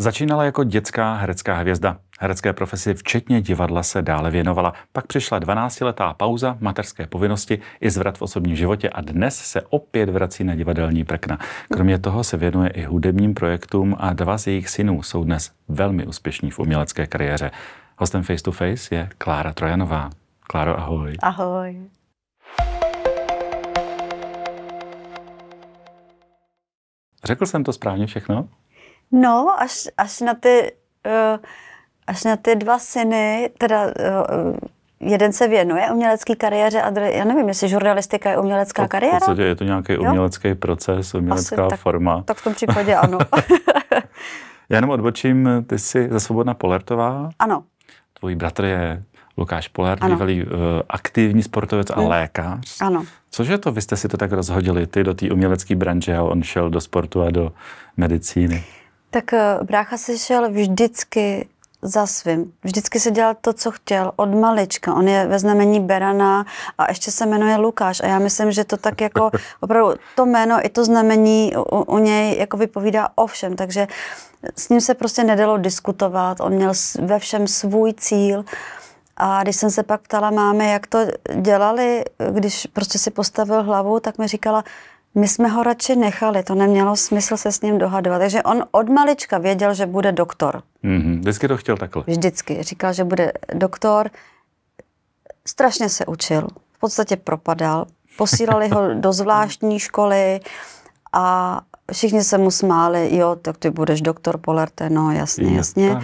Začínala jako dětská herecká hvězda. Herecké profesi včetně divadla se dále věnovala. Pak přišla 12-letá pauza, materské povinnosti i zvrat v osobním životě a dnes se opět vrací na divadelní prkna. Kromě toho se věnuje i hudebním projektům a dva z jejich synů jsou dnes velmi úspěšní v umělecké kariéře. Hostem Face to Face je Klára Trojanová. Kláro, ahoj. Ahoj. Řekl jsem to správně všechno? No, až, až na ty... Uh, až na ty dva syny, teda eh, jeden se věnuje umělecké kariéře a druhý, já nevím, jestli žurnalistika je umělecká to, kariéra. V podstatě je to nějaký jo? umělecký proces, umělecká Asi, forma. Tak, tak v tom případě ano. já jenom odbočím, ty jsi za Svobodna Polertová. Ano. Tvojí bratr je Lukáš Polert, ano. bývalý uh, aktivní sportovec hmm. a hm. lékař. Ano. Cože to, vy jste si to tak rozhodili, ty do té umělecké branže a on šel do sportu a do medicíny? Tak eh, brácha se šel vždycky za svým. Vždycky se dělal to, co chtěl, od malička. On je ve znamení Berana a ještě se jmenuje Lukáš. A já myslím, že to tak jako opravdu to jméno i to znamení u, u něj jako vypovídá o všem. Takže s ním se prostě nedalo diskutovat. On měl ve všem svůj cíl. A když jsem se pak ptala máme, jak to dělali, když prostě si postavil hlavu, tak mi říkala, my jsme ho radši nechali, to nemělo smysl se s ním dohadovat. Takže on od malička věděl, že bude doktor. Mm-hmm. Vždycky to chtěl takhle. Vždycky. Říkal, že bude doktor. Strašně se učil. V podstatě propadal. Posílali ho do zvláštní školy a všichni se mu smáli, jo, tak ty budeš doktor Polerte, no jasně, jasně.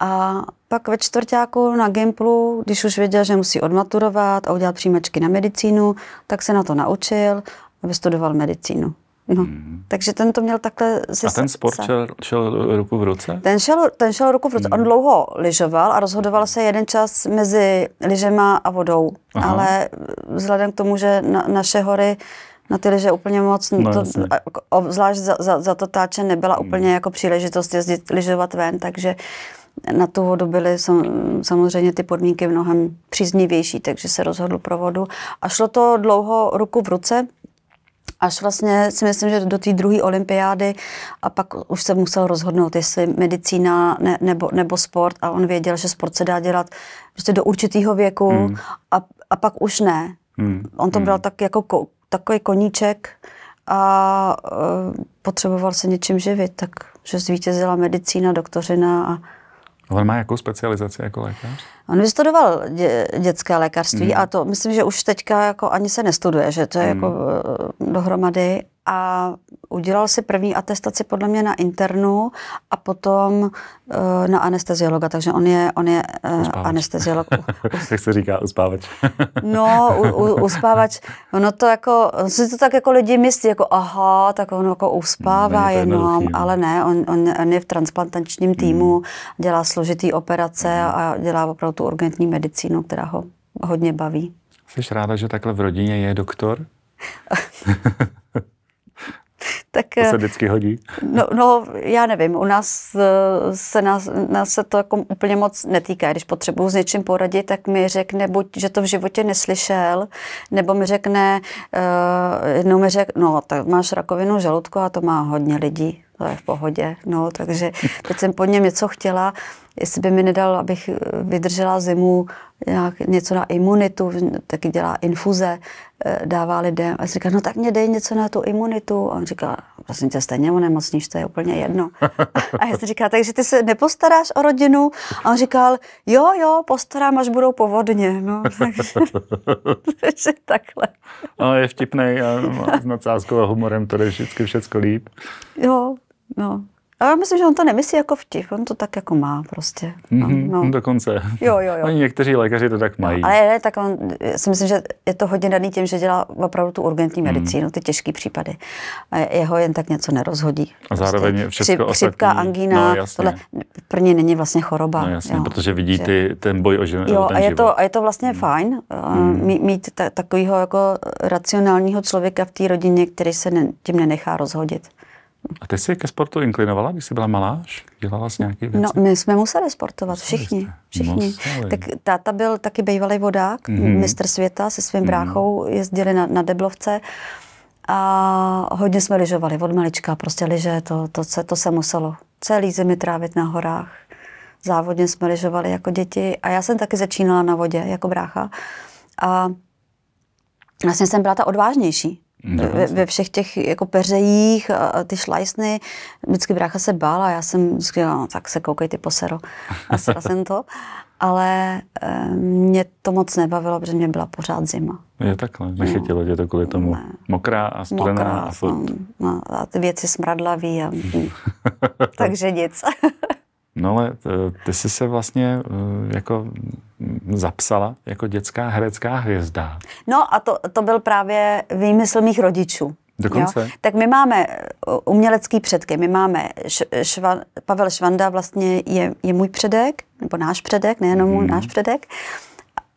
A pak ve čtvrtáku na Gimplu, když už věděl, že musí odmaturovat a udělat příjmečky na medicínu, tak se na to naučil aby studoval medicínu. No. Hmm. Takže ten to měl takhle... Zis- a ten sport šel, šel ruku v ruce? Ten šel, ten šel ruku v ruce. Hmm. On mhm. dlouho lyžoval a rozhodoval se jeden čas mezi lyžema a vodou. Aha. Ale vzhledem k tomu, že na, naše hory na ty lyže úplně moc, no, to, zvlášť za, za, za to táče nebyla hmm. úplně jako příležitost jezdit lyžovat ven, takže na tu vodu byly samozřejmě ty podmínky mnohem příznivější, takže se rozhodl pro vodu. A šlo to dlouho ruku v ruce, Až vlastně si myslím, že do té druhé olympiády a pak už se musel rozhodnout, jestli medicína ne, nebo, nebo sport a on věděl, že sport se dá dělat prostě do určitého věku hmm. a, a pak už ne. Hmm. On to hmm. bral tak jako ko, takový koníček a uh, potřeboval se něčím živit, takže zvítězila medicína, doktořina a On má jakou specializaci jako lékař? On vystudoval dě, dětské lékařství mm. a to myslím, že už teďka jako ani se nestuduje, že to je mm. jako eh, dohromady a udělal si první atestaci podle mě na internu a potom uh, na anesteziologa, takže on je, on je uh, anesteziolog. Jak se říká uspávač? no, u, u, uspávač, no to jako, si to tak jako lidi myslí, jako aha, tak on jako uspává no, jenom, ale ne, on, on, on je v transplantačním hmm. týmu, hmm. dělá složitý operace hmm. a dělá opravdu tu urgentní medicínu, která ho hodně baví. Jsi ráda, že takhle v rodině je doktor? tak... To eh, se vždycky hodí? No, no já nevím, u nás eh, se, nás, nás se to jako úplně moc netýká. Když potřebuji s něčím poradit, tak mi řekne buď, že to v životě neslyšel, nebo mi řekne, uh, jednou mi řekne, no tak máš rakovinu žaludku a to má hodně lidí to je v pohodě. No, takže teď jsem po něm něco chtěla, jestli by mi nedal, abych eh, vydržela zimu, nějak něco na imunitu, taky dělá infuze, eh, dává lidem. A říká, no tak mě dej něco na tu imunitu. A on říká, prosím tě, stejně onemocníš, to je úplně jedno. A já jsem říkala, takže ty se nepostaráš o rodinu? A on říkal, jo, jo, postarám, až budou povodně. No, takže, takhle. No, je vtipný a s nadsázkou a humorem to je vždycky všecko líp. Jo, No. Ale já myslím, že on to nemyslí jako vtip, on to tak jako má prostě. No, mm-hmm, no. Dokonce. Jo, jo, jo. Oni někteří lékaři to tak no, mají. No, ale ne, tak on, já si myslím, že je to hodně daný tím, že dělá opravdu tu urgentní mhm. medicínu, mm. ty těžké případy. A jeho jen tak něco nerozhodí. A prostě zároveň prostě. všechno Křip, ostatní. Chřipka, no, angína, no, jasně. tohle pro ně není vlastně choroba. No jasně, jo. protože vidí že... ty, ten boj o život. Jo, a, je život. To, a je to vlastně mm. fajn mm. mít ta, takového jako racionálního člověka v té rodině, který se ne, tím nenechá rozhodit. A ty jsi ke sportu inklinovala, když jsi byla malá? Dělala jsi nějaké věci? No, my jsme museli sportovat, všichni. všichni. Museli. Tak táta byl taky bývalý vodák, mm-hmm. mistr světa, se svým mm-hmm. bráchou jezdili na, na Deblovce a hodně jsme lyžovali od malička, prostě lyže, to, to, se, to se muselo celý zimy trávit na horách. Závodně jsme lyžovali jako děti a já jsem taky začínala na vodě jako brácha a vlastně jsem byla ta odvážnější ve, ve všech těch jako peřejích a ty šlajsny. Vždycky brácha se bál a já jsem vždycky no, tak se koukej ty posero. A jsem to. Ale e, mě to moc nebavilo, protože mě byla pořád zima. Je takhle, nechytilo no, tě to kvůli no. tomu. Ne. Mokrá a studená Mokrá, a furt. No, no, a ty věci smradlavý. A, takže nic. No ale e, ty jsi se vlastně e, jako zapsala jako dětská herecká hvězda. No a to, to byl právě výmysl mých rodičů. Dokonce. Jo? Tak my máme e, umělecký předky, my máme š, šva, Pavel Švanda vlastně je, je můj předek, nebo náš předek, nejenom můj, hmm. náš předek.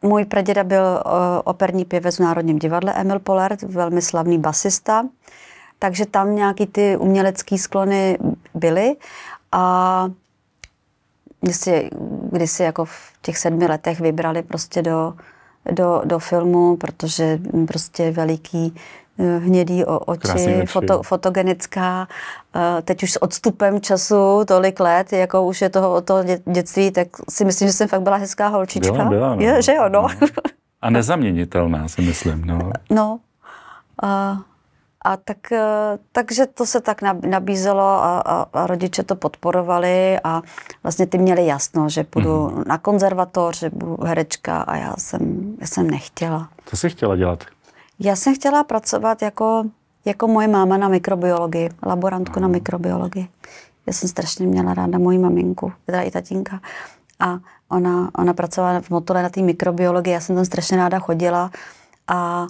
Můj praděda byl uh, operní pěvec v Národním divadle Emil Polert, velmi slavný basista, takže tam nějaký ty umělecké sklony byly a mě si kdysi jako v těch sedmi letech vybrali prostě do, do, do filmu, protože prostě veliký eh, hnědý o oči, foto, fotogenická. Eh, teď už s odstupem času, tolik let, jako už je toho o to dětství, tak si myslím, že jsem fakt byla hezká holčička. Byla, byla, no. Je, že jo, no. no. A nezaměnitelná si myslím, no. No. A a tak, eh, takže to se tak nabízelo a, a, a rodiče to podporovali a vlastně ty měli jasno, že půjdu mm-hmm. na konzervatoř, že budu herečka a já jsem, já jsem nechtěla. Co jsi chtěla dělat? Já jsem chtěla pracovat jako, jako moje máma na mikrobiologii, laborantku mm. na mikrobiologii. Já jsem strašně měla ráda moji maminku, teda i tatínka. A ona, ona pracovala v Motole na té mikrobiologii, já jsem tam strašně ráda chodila a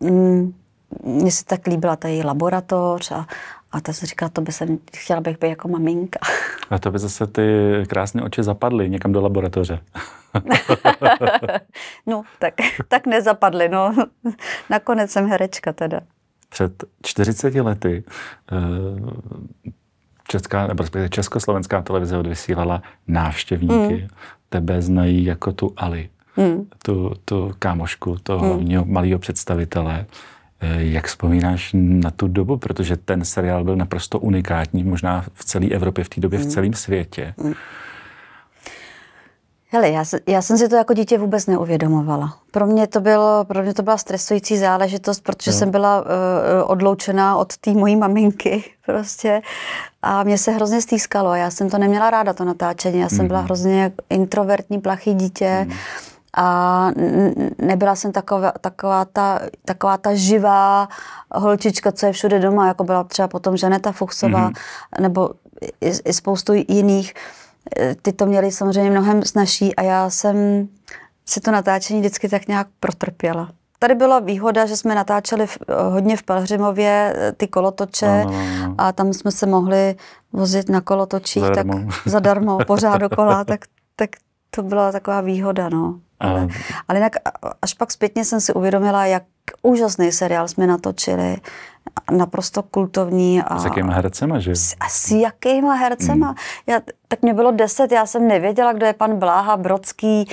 mm, mně se tak líbila ta její laboratoř a, a ta se říkala, to by jsem, chtěla bych být jako maminka. A to by zase ty krásné oči zapadly někam do laboratoře. no, tak, tak nezapadly, no. Nakonec jsem herečka teda. Před 40 lety eh, česká, nebo československá televize odvysílala návštěvníky. Mm. Tebe znají jako tu Ali, mm. tu, tu kámošku toho mm. malého představitele. Eh, jak vzpomínáš na tu dobu? Protože ten seriál byl naprosto unikátní, možná v celé Evropě, v té době v mm. celém světě. Mm. Hele, já, já jsem si to jako dítě vůbec neuvědomovala. Pro mě to, bylo, pro mě to byla stresující záležitost, protože no. jsem byla uh, odloučená od té mojí maminky prostě a mě se hrozně stýskalo. Já jsem to neměla ráda, to natáčení. Já jsem mm. byla mhm. hrozně introvertní, plachý dítě. Mm a nebyla jsem taková, taková, ta, taková ta živá holčička, co je všude doma, jako byla třeba potom Žaneta Fuchsová mm-hmm. nebo i, i spoustu jiných. E, ty to měly samozřejmě mnohem snažší a já jsem si to natáčení vždycky tak nějak protrpěla. Tady byla výhoda, že jsme natáčeli v, e, hodně v Pelhřimově e, ty kolotoče ano, ano. a tam jsme se mohli vozit na kolotočích zadarmo, tak, zadarmo pořád dokola, tak, tak to byla taková výhoda. No. Ale, ale jinak až pak zpětně jsem si uvědomila, jak úžasný seriál jsme natočili. Naprosto kultovní. A, s jakýma hercema, že? S, a s jakýma hercema. Mm. Já, tak mě bylo deset, já jsem nevěděla, kdo je pan Bláha, Brodský,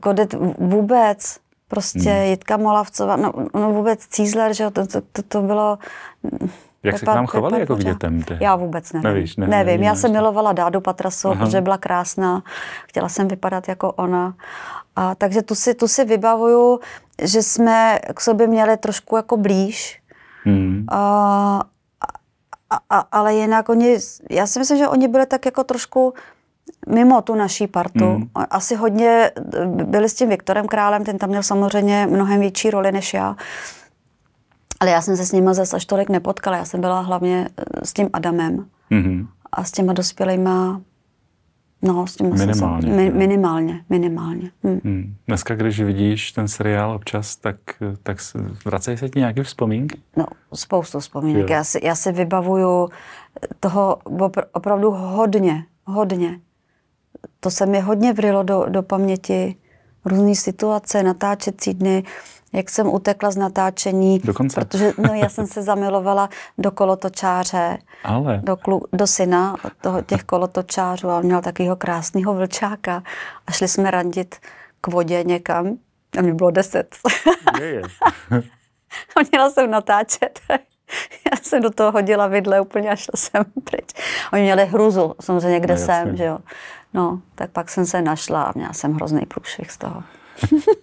Kodet vůbec. Prostě mm. Jitka Molavcová, no, no vůbec Cízler, že to, to, to, to bylo... Jak se k vám chovali jako k dětem? Ty? Já vůbec nevím. Nevíš, nevím, nevím. nevím já jsem milovala Dádu Patrasovou, protože byla krásná. Chtěla jsem vypadat jako ona. A, takže tu si, tu si vybavuju, že jsme k sobě měli trošku jako blíž. Hmm. A, a, a, ale jinak oni, já si myslím, že oni byli tak jako trošku mimo tu naší partu. Hmm. Asi hodně eh, byli s tím Viktorem Králem, ten tam měl samozřejmě mnohem větší roli než já. Ale já jsem se s nimi zase až tolik nepotkala, já jsem byla hlavně eh, s tím Adamem hmm. a s těma dospělýma No, s tím minimálně. Jsem, mi, minimálně, minimálně. Hmm. Hmm. Dneska, když vidíš ten seriál občas, tak, tak vracejí se ti nějaké vzpomínky? No, spoustu vzpomínek. Já si, já si vybavuju toho opravdu hodně, hodně. To se mi hodně vrylo do, do paměti různé situace, natáčecí dny, jak jsem utekla z natáčení. Dokonce. Protože no, já jsem se zamilovala do kolotočáře, Ale. Do, klu, do syna toho, těch kolotočářů a on měl takového krásného vlčáka a šli jsme randit k vodě někam a mi bylo deset. Je, je. a měla jsem natáčet. Já jsem do toho hodila vidle úplně a šla jsem pryč. Oni měli hruzu, samozřejmě, kde no, jsem, že jo. No, tak pak jsem se našla a měla jsem hrozný průšvih z toho.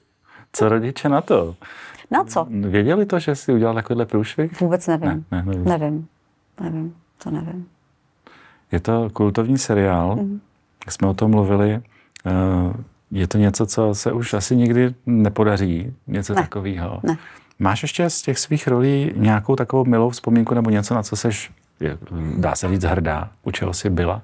Co rodiče na to? Na co? Věděli to, že jsi udělal takovýhle průšvih? Vůbec nevím. Ne, ne, nevím. nevím. Nevím, to nevím. Je to kultovní seriál, mm-hmm. jsme o tom mluvili. Eh, je to něco, co se už asi nikdy nepodaří, něco ne. takového. Ne. Máš ještě z těch svých rolí nějakou takovou milou vzpomínku nebo něco, na co seš, dá se říct, hrdá? U čeho jsi byla?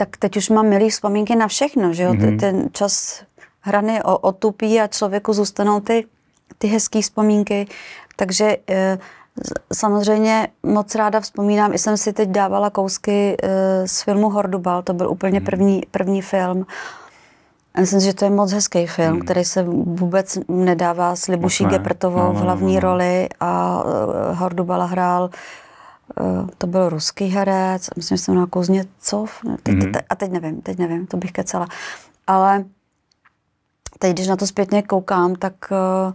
tak teď už mám milý vzpomínky na všechno, že jo? Mm-hmm. Ten čas hrany o, otupí a člověku zůstanou ty, ty hezké vzpomínky. Takže e, samozřejmě moc ráda vzpomínám, i jsem si teď dávala kousky e, z filmu Hordubal, to byl úplně mm-hmm. první, první film. A myslím, že to je moc hezký film, mm. který se vůbec nedává s Libuší ne. Geprtovou no, no, no, v hlavní no, no. roli a eh, Hordubala hrál uh, Eh, to byl ruský herec, myslím, že jsem na Kuzněcov, mhm. te, a teď nevím, teď nevím, to bych kecela. Ale teď, když na to zpětně koukám, tak eh,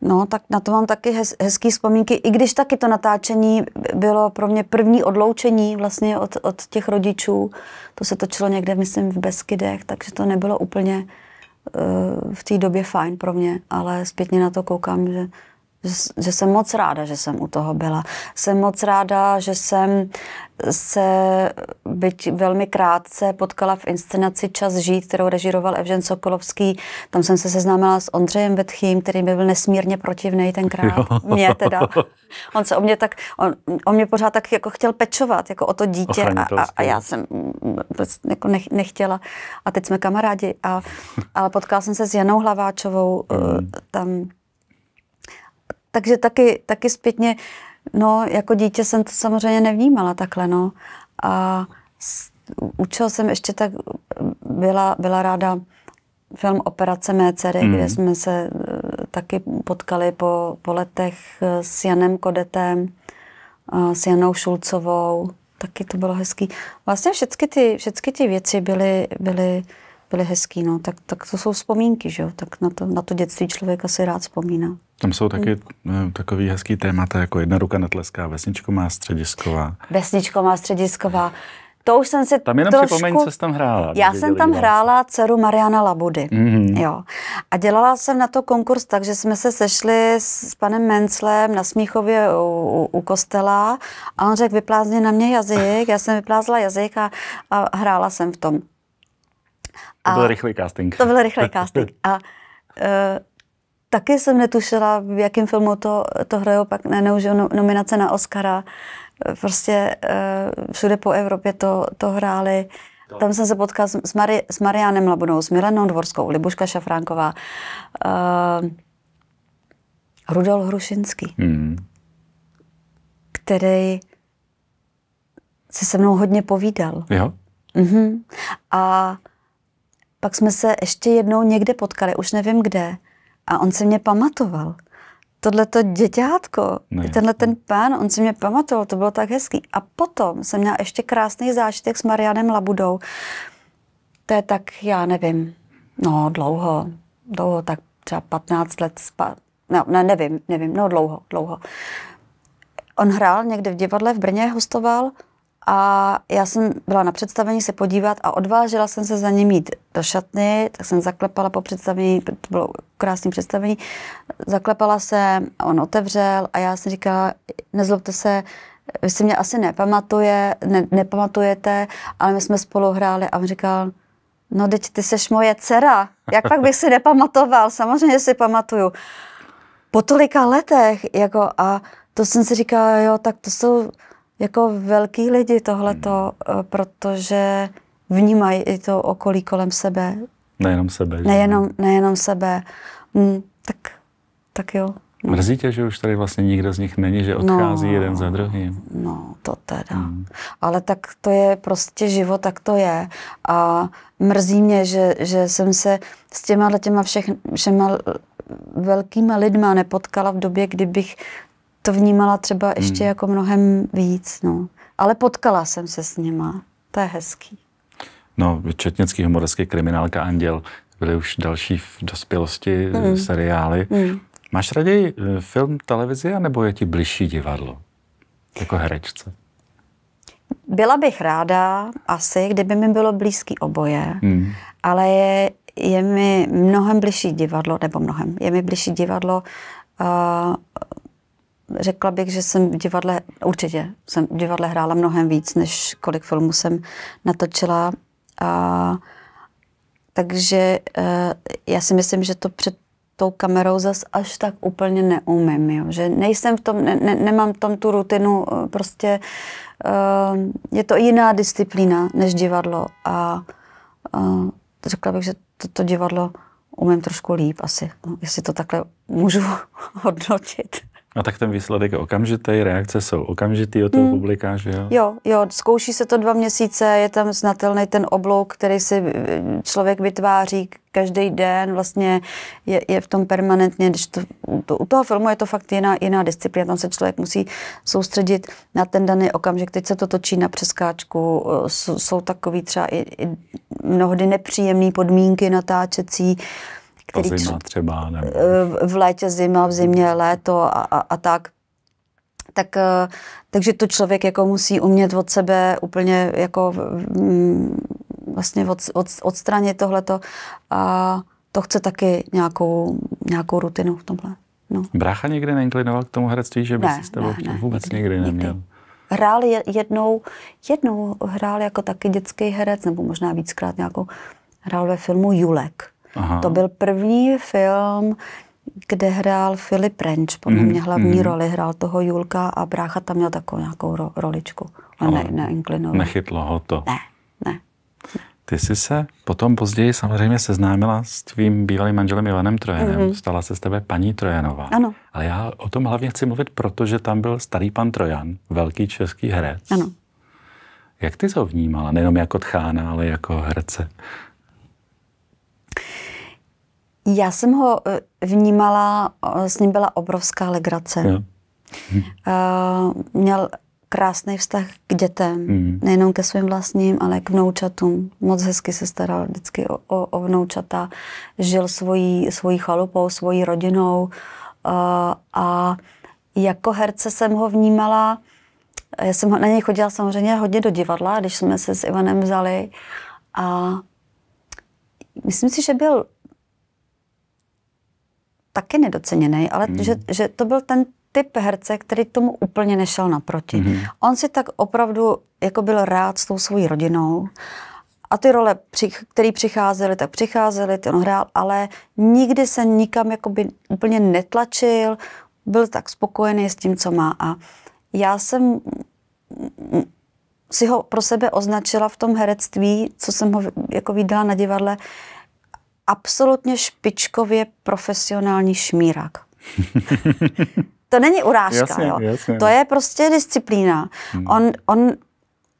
no, tak na to mám taky hez, hezký vzpomínky, i když taky to natáčení bylo pro mě první odloučení vlastně od, od těch rodičů, to se točilo někde, myslím, v Beskydech, takže to nebylo úplně eh, v té době fajn pro mě, ale zpětně na to koukám, že že, že jsem moc ráda, že jsem u toho byla. Jsem moc ráda, že jsem se, byť velmi krátce, potkala v inscenaci Čas žít, kterou režíroval Evžen Sokolovský. Tam jsem se seznámila s Ondřejem Vetchým, který mi byl nesmírně protivný tenkrát. Mě teda. On se o mě tak, on, on mě pořád tak jako chtěl pečovat, jako o to dítě a, a, prostě. a já jsem jako nech, nechtěla. A teď jsme kamarádi. A, ale potkala jsem se s Janou Hlaváčovou mm. tam takže taky, taky zpětně, no jako dítě jsem to samozřejmě nevnímala takhle, no. A učil jsem ještě tak, byla, byla ráda film Operace mé dcery, mm. kde mhm. jsme se eh, taky potkali po, po letech eh, s Janem Kodetem, s Janou Šulcovou, taky to bylo hezký. Vlastně všechny ty, všechny ty věci byly, byly byly hezký, no, tak, tak to jsou vzpomínky, že jo, tak na to, na to dětství člověk asi rád vzpomíná. Tam jsou taky hmm. Eh, takový hezký témata, jako jedna ruka netleská, vesničko má středisková. Vesničko má středisková. To už jsem si Tam jenom trošku... připomeň, co jsi tam hrála. Já jsem tam vás. hrála dceru Mariana Labudy. Mm-hmm. Jo. A dělala jsem na to konkurs tak, že jsme se sešli s, s panem Menclem na Smíchově u, u, u kostela a on řekl, vyplázni na mě jazyk. Já jsem vyplázla jazyk a, a hrála jsem v tom. A to byl rychlý casting. To byl rychlý casting. A e, taky jsem netušila, v jakém filmu to, to hrajou, pak najednou, že no, nominace na Oscara, eh, prostě e, všude po Evropě to, to hráli. Tam jsem se potkala s, s, Mari, s Marianem Labunou, s Milenou Dvorskou, Libuška Šafránková, e, Rudolf Hrušinský, hmm. který se se mnou hodně povídal. Jo? Mm-hmm. A pak jsme se ještě jednou někde potkali, už nevím kde, a on se mě pamatoval. Tohle to děťátko, ne. tenhle ten pán, on si mě pamatoval, to bylo tak hezký. A potom jsem měla ještě krásný zážitek s Marianem Labudou. To je tak, já nevím, no dlouho, dlouho, tak třeba 15 let zpátky. No, ne, nevím, nevím, no dlouho, dlouho. On hrál někde v divadle v Brně, hostoval a já jsem byla na představení se podívat a odvážila jsem se za ním jít do šatny, tak jsem zaklepala po představení, to bylo krásné představení, zaklepala jsem, on otevřel a já jsem říkala, nezlobte se, vy si mě asi nepamatuje, ne, nepamatujete, ale my jsme spolu hráli a on říkal, no teď ty seš moje dcera, jak pak bych si nepamatoval, samozřejmě si pamatuju. Po tolika letech, jako a to jsem si říkala, jo, tak to jsou, jako velký lidi tohleto, hmm. Eh, protože vnímají i to okolí kolem sebe. Nejenom sebe. Že? Nejenom, nejenom sebe. Hmm, tak, tak jo. No. Mrzí tě, že už tady vlastně nikdo z nich není, že no, odchází no, jeden za druhým. No, to teda. Hmm. Ale tak to je prostě život, tak to je. A mrzí mě, že, že jsem se s těma těma všech, všema velkýma lidma nepotkala v době, kdybych to vnímala třeba ještě hmm. jako mnohem víc. No. Ale potkala jsem se s nima. To je hezký. No, Četnický humorecký kriminálka Anděl byly už další v dospělosti eh, hmm. seriály. Hmm. Máš raději eh, film, televizi, nebo je ti bližší divadlo? Jako herečce? Byla bych ráda asi, kdyby mi bylo blízký oboje, hmm. ale je, je mi mnohem bližší divadlo, nebo mnohem, je mi bližší divadlo uh, řekla bych, že jsem v divadle, určitě jsem v divadle hrála mnohem víc, než kolik filmů jsem natočila. A, takže eh, já si myslím, že to před tou kamerou zas až tak úplně neumím, jo? že nejsem v tom, ne, ne, nemám v tom tu rutinu, eh, prostě uh, je to jiná disciplína než divadlo a uh, řekla bych, že to divadlo umím trošku líp asi, no, jestli to takhle můžu hodnotit. A tak ten výsledek je okamžitý, reakce jsou okamžitý od toho hmm. publika, že jo? Jo, jo, zkouší se to dva měsíce, je tam znatelný ten oblouk, který si eh, člověk vytváří každý den, vlastně je, je v tom permanentně, když to, to, u toho filmu je to fakt jiná, jiná disciplína, tam se člověk musí soustředit na ten daný okamžik, teď se to točí na přeskáčku, jsou, eh, jsou takový třeba i, i mnohdy nepříjemné podmínky natáčecí, jako který zima třeba, nebo... Eh, v létě zima, v zimě léto a, a, a tak, tak, eh, takže to člověk jako musí umět od sebe úplně jako mm, vlastně od, od, odstranit tohleto a to chce taky nějakou, nějakou rutinu v tomhle. No. Brácha někdy neinklinoval k tomu herectví, že by ne, si s tebou ne, ne, vůbec nikdy, nikdy neměl? Nikdy. Hrál jednou, jednou hrál jako taky dětský herec, nebo možná víckrát nějakou, hrál ve filmu Julek. Aha. To byl první film, kde hrál Filip Renč, podle mm-hmm. mě hlavní mm-hmm. roli, hrál toho Julka a brácha tam měl takovou nějakou ro- roličku. On ne, neinklinoval. Nechytlo ho to. Ne, ne. Ty jsi se potom později samozřejmě seznámila s tvým bývalým manželem Ivanem Trojanem. Mm-hmm. Stala se z tebe paní Trojanová. Ano. Ale já o tom hlavně chci mluvit, protože tam byl starý pan Trojan, velký český herec. Ano. Jak ty to vnímala, nejenom jako tchána, ale jako herce? Já jsem ho eh, vnímala, eh, s ním byla obrovská legrace. Hm. měl krásný vztah k dětem, hm. nejenom ke svým vlastním, ale k vnoučatům. Moc hezky se staral vždycky o, o, o vnoučata, žil svojí, svojí chalupou, svojí rodinou A, a jako herce jsem ho vnímala, já jsem na něj chodila samozřejmě hodně do divadla, když jsme se s Ivanem vzali a myslím si, že byl taky nedoceněný, ale mm. že, že to byl ten typ herce, který tomu úplně nešel naproti. Mm. On si tak opravdu jako byl rád s tou svojí rodinou a ty role, které přicházely, tak přicházely, ty on hrál, ale nikdy se nikam jakoby úplně netlačil, byl tak spokojený s tím, co má. A já jsem si ho pro sebe označila v tom herectví, co jsem ho jako viděla na divadle, absolutně špičkově profesionální šmírak. to není urážka, jasně, jo. Jasně. To je prostě disciplína. Hmm. On, on,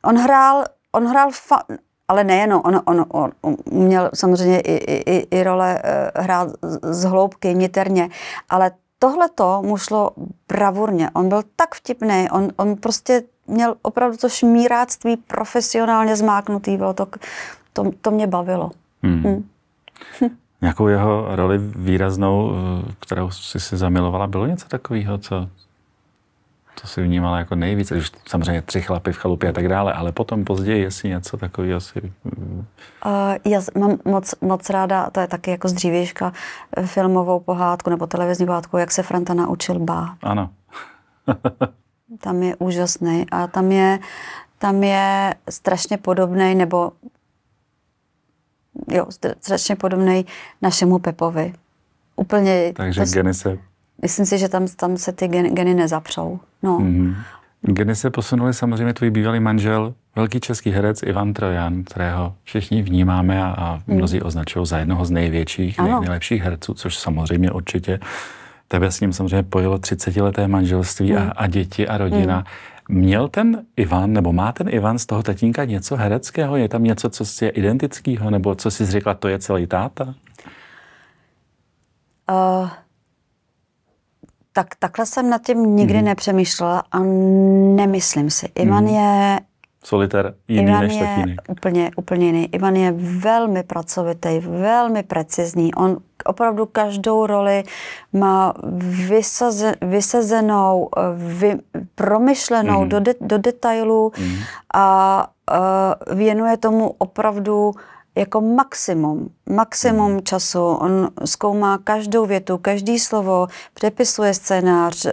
on hrál, on hrál fa- ale nejenom, on, on, on, měl samozřejmě i, i, i role uh, hrát z hloubky, niterně, ale tohle to mu šlo bravurně. On byl tak vtipný, on, on prostě měl opravdu to šmíráctví profesionálně zmáknutý, bylo to, to, to mě bavilo. Hmm. Hmm. Nějakou jeho roli výraznou, eh, kterou jsi si zamilovala, bylo něco takového, co, co si vnímala jako nejvíc, Už samozřejmě tři chlapy v chalupě a tak dále, ale potom později, jestli něco takového si... Mm, já mám moc, moc ráda, to je taky jako z eh, filmovou pohádku nebo televizní pohádku, jak se Franta naučil bá. Ano. tam je úžasný a tam je, tam je strašně podobný, nebo jo, strašně podobný našemu Pepovi. Úplně... Takže to, geny se... Myslím si, že tam, tam se ty geny, geny nezapřou. No. Mm-hmm. Geny se posunuli samozřejmě tvůj bývalý manžel, velký český herec Ivan Trojan, kterého všichni vnímáme a, a mhm. mnozí označují za jednoho z největších, ano. nejlepších herců, což samozřejmě určitě. Tebe s ním samozřejmě pojilo 30-leté manželství mm. a, mhm. a děti a rodina. Mm. Měl ten Ivan, nebo má ten Ivan z toho tatínka něco hereckého? Je tam něco, co si je identického? Nebo co si řekla, to je celý táta? Uh, tak takhle jsem nad tím nikdy hmm. nepřemýšlela a nemyslím si. Ivan hmm. je Soliter, jiný Ivan než je tatínek? Úplně, úplně jiný. Ivan je velmi pracovitý, velmi precizní. On opravdu každou roli má vysaze, vysazenou, vy, promyšlenou mm. do, de, do detailů mm. a uh, věnuje tomu opravdu uh, jako maximum, maximum hmm. času. On zkoumá každou větu, každý slovo, přepisuje scénář, eh,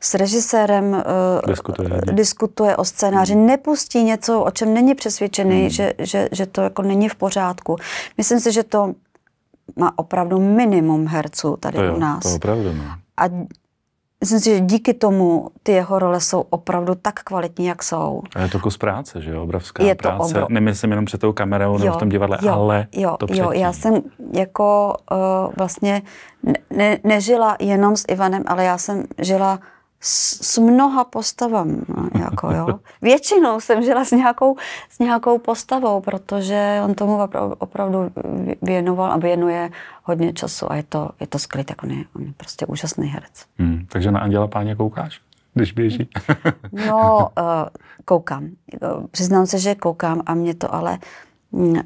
s režisérem eh, diskutuje, diskutuje o scénáři, hmm. nepustí něco, o čem není přesvědčený, hmm. že, že, že to jako není v pořádku. Myslím si, že to má opravdu minimum herců tady to u nás. To opravdu, no. A Myslím si, že díky tomu ty jeho role jsou opravdu tak kvalitní, jak jsou. A je to kus práce, že jo? Obrovská je práce. To obro... Nemyslím jenom před tou kamerou nebo v tom divadle, jo, ale jo, to předtím. Jo, já jsem jako uh, vlastně ne, nežila jenom s Ivanem, ale já jsem žila s, s mnoha postavami. No, jako, jo. Většinou jsem žila s nějakou, s nějakou postavou, protože on tomu opravdu věnoval a věnuje hodně času a je to, je to skvělý, tak on je, on je prostě úžasný herec. Hmm, takže na Anděla Páně koukáš? když běží? no, eh, koukám. Eh, přiznám se, že koukám a mě to ale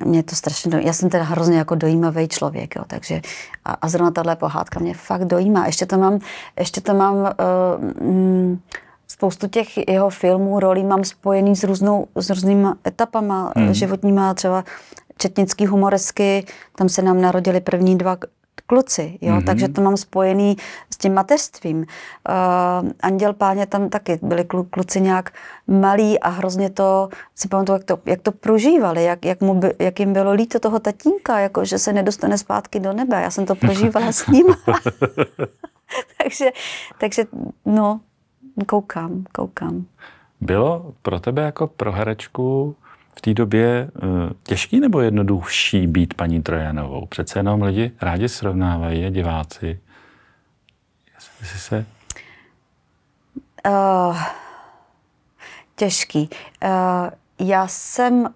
mě to strašně dojímá. Já jsem teda hrozně jako dojímavý člověk, jo, takže a, a zrovna tahle pohádka mě fakt dojímá. Ještě to mám, ještě to mám uh, spoustu těch jeho filmů, rolí mám spojený s, různou, s různýma etapama hmm. životníma, třeba četnický humoresky, tam se nám narodili první dva kluci, jo, mm-hmm. takže to mám spojený s tím mateřstvím. Uh, Anděl páně tam taky byli klu, kluci nějak malí a hrozně to, si pamatuju, jak to, jak to prožívali, jak, jak, mu by, jak jim bylo líto toho tatínka, jako, že se nedostane zpátky do nebe. Já jsem to prožívala s ním. takže, takže, no, koukám, koukám. Bylo pro tebe jako pro herečku v té době eh, těžký nebo jednodušší být paní Trojanovou? Přece jenom lidi rádi srovnávají a diváci. Jestli se... Uh, těžký. Uh, já jsem...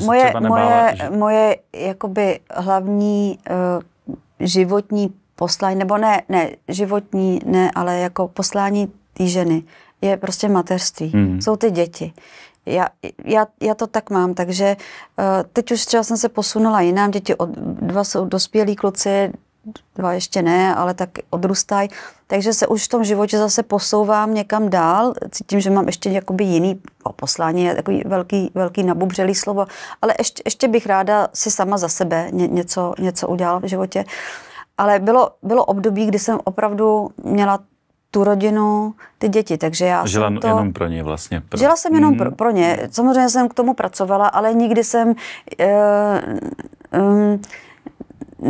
Uh, moje, moje, že... moje jakoby hlavní uh, životní poslání, nebo ne, ne, životní ne, ale jako poslání té ženy je prostě mateřství. Mm. Jsou ty děti já, já, já to tak mám, takže eh, teď už třeba jsem se posunula jinam, děti od, dva jsou dospělí kluci, dva ještě ne, ale tak odrůstají, takže se už v tom životě zase posouvám někam dál, cítím, že mám ještě jakoby jiný poslání, takový velký, velký nabubřelý slovo, ale ještě, ještě bych ráda si sama za sebe ně, něco, něco udělala v životě. Ale bylo, bylo období, kdy jsem opravdu měla tu rodinu, ty děti. Takže já Žila jsem to... jenom pro ně vlastně. Pro... Žila jsem jenom mm. pro, mhm. pro ně. Samozřejmě jsem k tomu pracovala, ale nikdy jsem... Uh, um,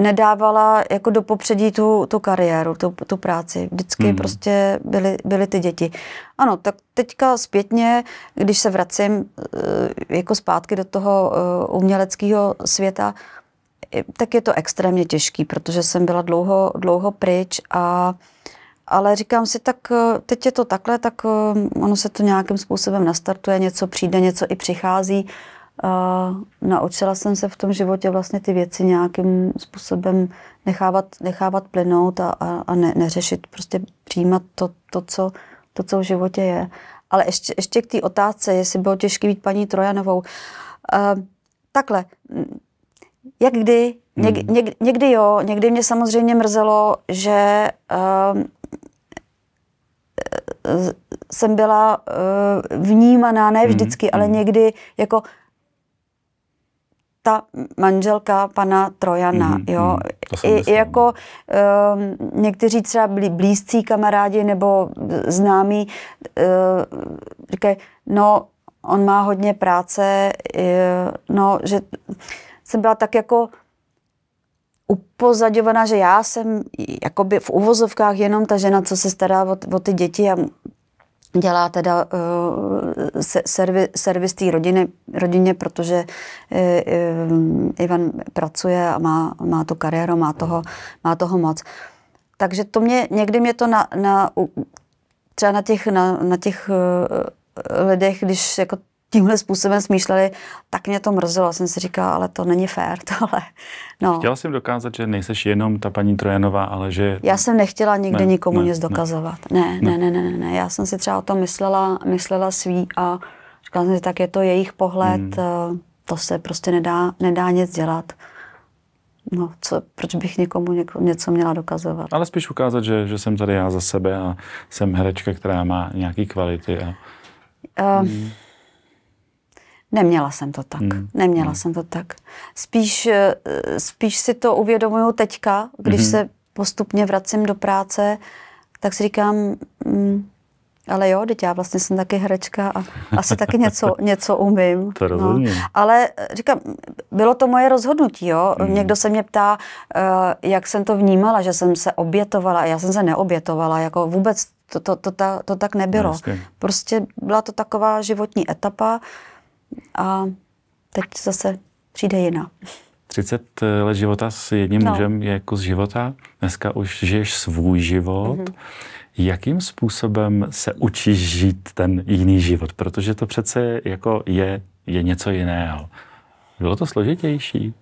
nedávala jako do popředí tu, tu kariéru, tu, tu práci. Vždycky mm-hmm. prostě byly, byly ty děti. Ano, tak teďka zpětně, když se vracím eh, jako zpátky do toho uměleckého světa, tak je to extrémně těžký, protože jsem byla dlouho, dlouho pryč a uh, ale říkám si, tak eh, teď je to takhle, tak eh, ono se to nějakým způsobem nastartuje, něco přijde, něco i přichází. Uh, naučila jsem se v tom životě vlastně ty věci nějakým způsobem nechávat, nechávat plynout a, a, a ne, neřešit, prostě přijímat to, to, co, to, co v životě je. Ale ještě, ještě k té otázce, jestli bylo těžké být paní Trojanovou. Uh, takhle, mm, jak kdy, Něk, hmm. něk, někdy jo, někdy mě samozřejmě mrzelo, že uh, Eh, jsem byla eh, vnímaná, ne mhm. vždycky, mm, ale mm. někdy jako ta manželka pana Trojana, mm, jo. Mm, I, I jako um, někteří třeba byli blízcí kamarádi nebo známí, uh, říkají, no, on má hodně práce, uh, no, že jsem byla tak jako upozaďovaná, že já jsem jakoby v uvozovkách jenom ta žena, co se stará o, o ty děti a dělá teda uh, servi, servis té rodiny, rodině, protože uh, Ivan pracuje a má, má tu kariéru, má toho, má toho moc. Takže to mě, někdy mě to na, na třeba na těch, na, na těch uh, lidech, když jako tímhle způsobem smýšleli, tak mě to mrzelo. Jsem si říkala, ale to není fér tohle. No. Chtěla jsem dokázat, že nejseš jenom ta paní Trojanová, ale že... Já jsem nechtěla nikdy ne, nikomu ne, nic dokazovat. Ne, ne, ne, ne, ne, ne. Já jsem si třeba o tom myslela, myslela svý a říkala jsem si, tak je to jejich pohled, hmm. Eh, to se prostě nedá, nedá nic dělat. No, co, proč bych někomu něko, něco měla dokazovat? Ale spíš ukázat, že, že jsem tady já za sebe a jsem herečka, která má nějaké kvality. A... Uh, hmm Neměla jsem to tak. Hmm. Neměla hmm. jsem to tak. Spíš, eh, spíš si to uvědomuju teďka, když hmm. se postupně vracím do práce, tak si říkám, mm, ale jo, teď já vlastně jsem taky herečka a asi taky něco, něco umím. To rozumím. No. Ale eh, říkám, bylo to moje rozhodnutí, jo. Hmm. Někdo se mě ptá, eh, jak jsem to vnímala, že jsem se obětovala. Já jsem se neobětovala, jako vůbec to, to, to, to, to tak nebylo. Vlastně. Prostě byla to taková životní etapa, a teď zase přijde jiná. 30 eh, let života s jedním no. mužem je jako z života. Dneska už žiješ svůj život. Mm-hmm. Jakým způsobem se učíš žít ten jiný život? Protože to přece jako je, je něco jiného. Bylo to složitější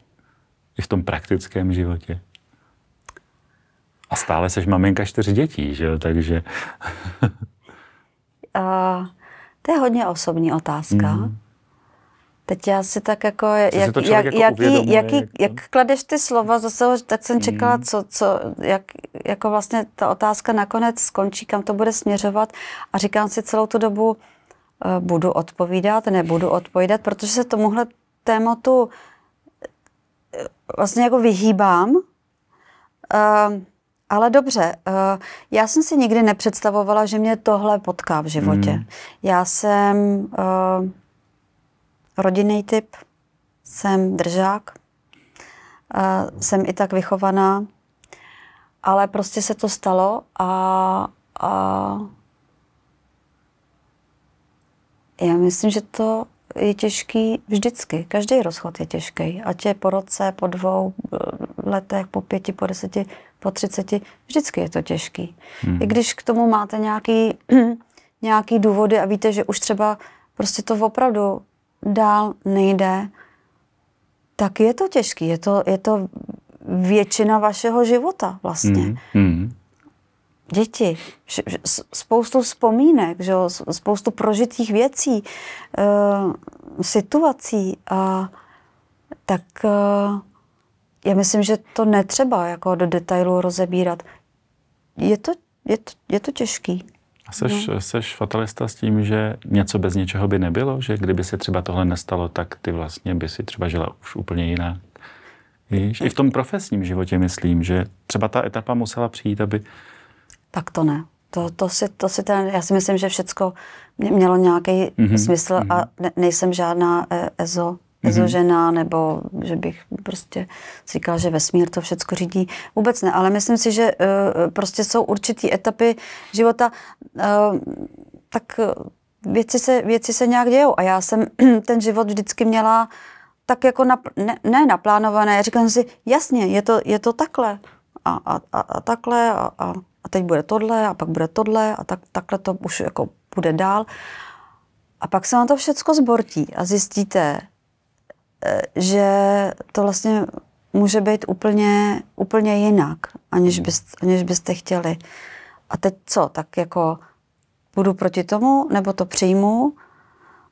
i v tom praktickém životě. A stále seš maminka čtyř dětí, že jo? Takže... uh, to je hodně osobní otázka. Mm-hmm Teď já si tak jako, jak, jak, jako jaký, uvědomuje, jaký, jak, jak kladeš ty slova, zase tak jsem hmm. čekala, co, co, jak, jako vlastně ta otázka nakonec skončí, kam to bude směřovat a říkám si celou tu dobu, eh, budu odpovídat, nebudu odpovídat, protože se tomuhle tématu eh, vlastně jako vyhýbám, ehm, ale dobře, eh, já jsem si nikdy nepředstavovala, že mě tohle potká v životě. Hmm. Já jsem rodinný typ, jsem držák, jsem i tak vychovaná, ale prostě se to stalo a, a já myslím, že to je těžký vždycky. Každý rozchod je těžký. Ať je po roce, po dvou letech, po pěti, po deseti, po třiceti. Vždycky je to těžký. Hmm. I když k tomu máte nějaký, nějaký důvody a víte, že už třeba prostě to opravdu dál nejde, tak je to těžký. Je to, je to většina vašeho života vlastně. Mm, mm. Děti, spoustu vzpomínek, že jo? spoustu prožitých věcí, e, situací. A tak e, já myslím, že to netřeba jako do detailu rozebírat. Je to, je to, je to těžký. A seš, no. seš fatalista s tím, že něco bez něčeho by nebylo? Že kdyby se třeba tohle nestalo, tak ty vlastně by si třeba žila už úplně jinak? Víš? I v tom profesním životě myslím, že třeba ta etapa musela přijít, aby... Tak to ne. To, to, si, to si ten, já si myslím, že všecko mělo nějaký mm-hmm. smysl a mhm. ne, nejsem žádná eh, EZO ezožena, mm-hmm. nebo že bych prostě říkala, že vesmír to všechno řídí. Vůbec ne, ale myslím si, že uh, prostě jsou určitý etapy života, uh, tak eh, věci se, věci se nějak dějou a já jsem ten život vždycky měla tak jako na, ne, ne naplánované. Říkám si, jasně, je to, je to takhle a, a, a, a takhle a, a, a teď bude tohle a pak bude tohle a tak, takhle to už jako bude dál. A pak se na to všechno zbortí a zjistíte, Eh, že to vlastně může být úplně, úplně jinak, aniž, hmm. bys, aniž byste chtěli. A teď co, tak jako budu proti tomu, nebo to přijmu?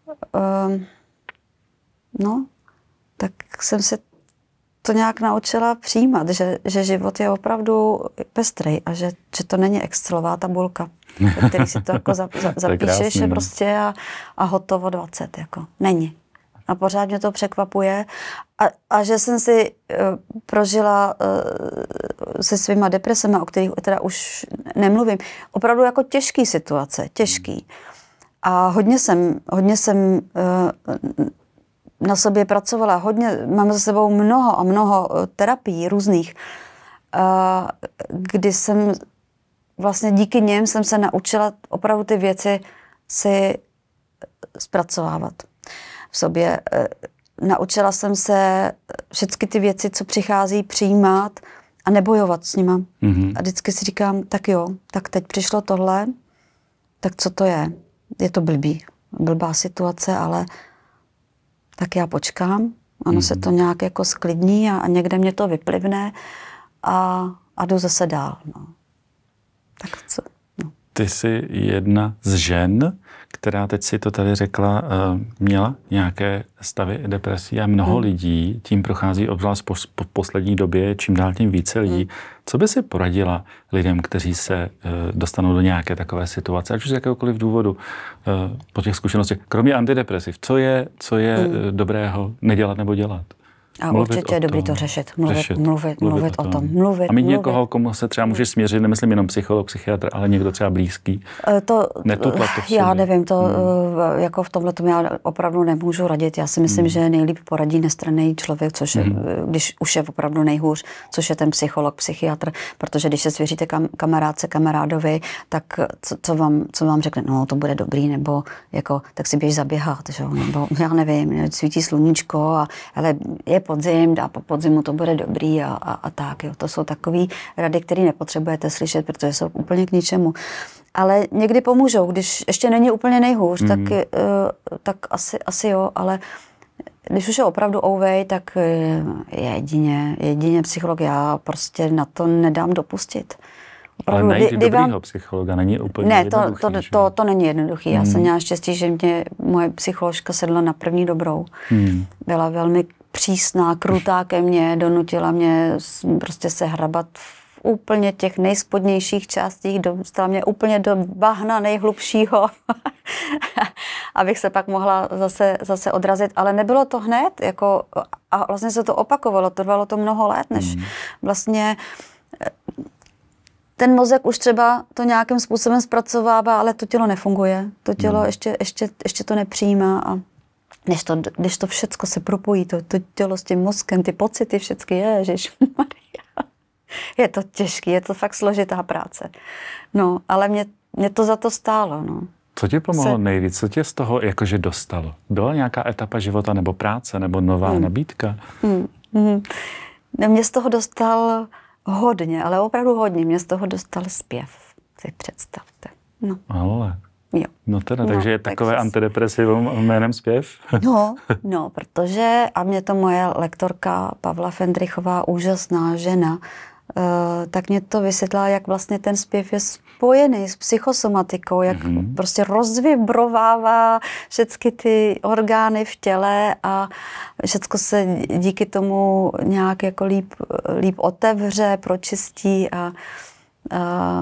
Um, no, tak jsem se to nějak naučila přijímat, že, že život je opravdu pestrý a že, že to není excelová tabulka, který si to jako za, za, zapíšeš je no. prostě a, a hotovo 20. Jako. Není. A pořád mě to překvapuje. A, a že jsem si uh, prožila uh, se svýma depresema, o kterých teda už nemluvím, opravdu jako těžký situace, těžký. A hodně jsem, hodně jsem uh, na sobě pracovala, hodně, mám za sebou mnoho a mnoho terapií různých, uh, kdy jsem vlastně díky něm jsem se naučila opravdu ty věci si zpracovávat v sobě. Eh, naučila jsem se všechny ty věci, co přichází, přijímat a nebojovat s nima. Mm-hmm. A vždycky si říkám, tak jo, tak teď přišlo tohle, tak co to je? Je to blbý, blbá situace, ale tak já počkám, ono mm-hmm. se mhm. to nějak jako sklidní a, a někde mě to vyplivne a, a jdu zase dál. No. Tak co? No. Ty jsi jedna z žen, která teď si to tady řekla, eh, měla nějaké stavy depresí a mnoho hmm. lidí tím prochází obzvlášť po, po poslední době čím dál tím více lidí. Hmm. Co by si poradila lidem, kteří se eh, dostanou do nějaké takové situace, ať už z jakéhokoliv důvodu, eh, po těch zkušenostech, kromě antidepresiv, co je, co je hmm. dobrého nedělat nebo dělat? A mluvit určitě je dobrý to řešit. Mluvit, řešit. mluvit, mluvit, mluvit o tom. tom. Mluvit, a mít někoho, komu se třeba může směřit, nemyslím jenom psycholog, psychiatr, ale někdo třeba blízký. E, to, to v sobě. Já nevím, to hmm. E, jako v tomhle tom já opravdu nemůžu radit. Já si myslím, hmm. že nejlíp poradí nestranný člověk, což je, hmm. E, když už je opravdu nejhůř, což je ten psycholog, psychiatr, protože když se svěříte kam, kamarádce, kamarádovi, tak co, co, vám, co vám řekne, no to bude dobrý, nebo jako, tak si běž zaběhat, že? nebo já nevím, svítí sluníčko, a, ale je podzim a po podzimu to bude dobrý a, a, a tak. Jo. To jsou takové rady, které nepotřebujete slyšet, protože jsou úplně k ničemu. Ale někdy pomůžou, když ještě není úplně nejhůř, mm. tak, uh, tak asi, asi jo, ale když už je opravdu ouvej, tak eh, jedině, jedině psycholog, já prostě na to nedám dopustit. Opravdu, Ale najít dobrýho vám... psychologa není úplně Ne, to, to, že? to, to není jednoduchý. Hmm. Já jsem mhm. měla štěstí, že mě moje psycholožka sedla na první dobrou. Hmm. Byla velmi přísná, krutá ke mně, donutila mě prostě se hrabat v úplně těch nejspodnějších částí, dostala mě úplně do bahna nejhlubšího, abych se pak mohla zase, zase odrazit. Ale nebylo to hned, jako, a vlastně se to opakovalo, trvalo to mnoho let, než mm. vlastně eh, ten mozek už třeba to nějakým způsobem zpracovává, ale to tělo nefunguje. To tělo no. ještě, ještě, ještě to nepřijímá a když to, když to všecko se propojí, to, to tělo s tím mozkem, ty pocity všechny, ježiš, Maria. Je to těžký, je to fakt složitá práce. No, ale mě, mě to za to stálo, no. Co ti pomohlo se... nejvíc? Co tě z toho jakože dostalo? Byla nějaká etapa života nebo práce nebo nová hmm. nabídka? Hmm. Hmm. No, mě z toho dostal hodně, ale opravdu hodně. Mě z toho dostal zpěv, si představte. No. Ale Jo. No teda, no, takže je takové tak antidepresivum jménem zpěv? No, no, protože, a mě to moje lektorka Pavla Fendrichová, úžasná žena, eh, tak mě to vysvětlila, jak vlastně ten zpěv je spojený s psychosomatikou, jak mm-hmm. prostě rozvibrovává všechny ty orgány v těle a všechno se díky tomu nějak jako líp, líp otevře, pročistí a, a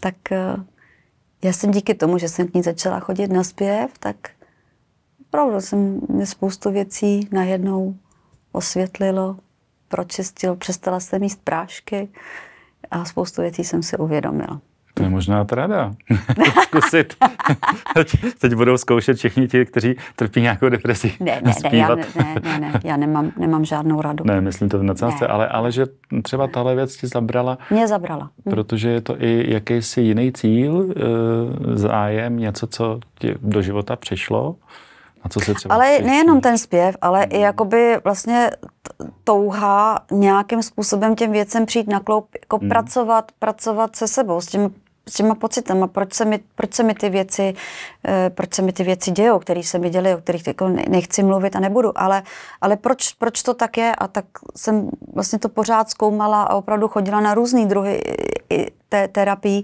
tak eh, já jsem díky tomu, že jsem k ní začala chodit na zpěv, tak opravdu jsem mě spoustu věcí najednou osvětlilo, pročistil, přestala jsem jíst prášky a spoustu věcí jsem si uvědomila. To je možná rada. Zkusit. teď, teď budou zkoušet všichni ti, kteří trpí nějakou depresi. Ne, ne, zpívat. ne, já, ne, ne, ne, já nemám, nemám žádnou radu. Ne, myslím to v nadsázce, ale, ale že třeba tahle věc ti zabrala. Mě zabrala. Hm. Protože je to i jakýsi jiný cíl, eh, zájem, něco, co ti do života přišlo. Na co se třeba ale přišlo. nejenom ten zpěv, ale i jakoby vlastně touha nějakým způsobem těm věcem přijít na kloup, jako mm. pracovat, pracovat se sebou, s těmi s těma pocitama, proč se mi, proč se mi ty věci, eh, proč se mi ty věci dějou, které se mi děly, o kterých jako nechci mluvit a nebudu, ale, ale proč, proč to tak je a tak jsem vlastně to pořád zkoumala a opravdu chodila na různé druhy té terapii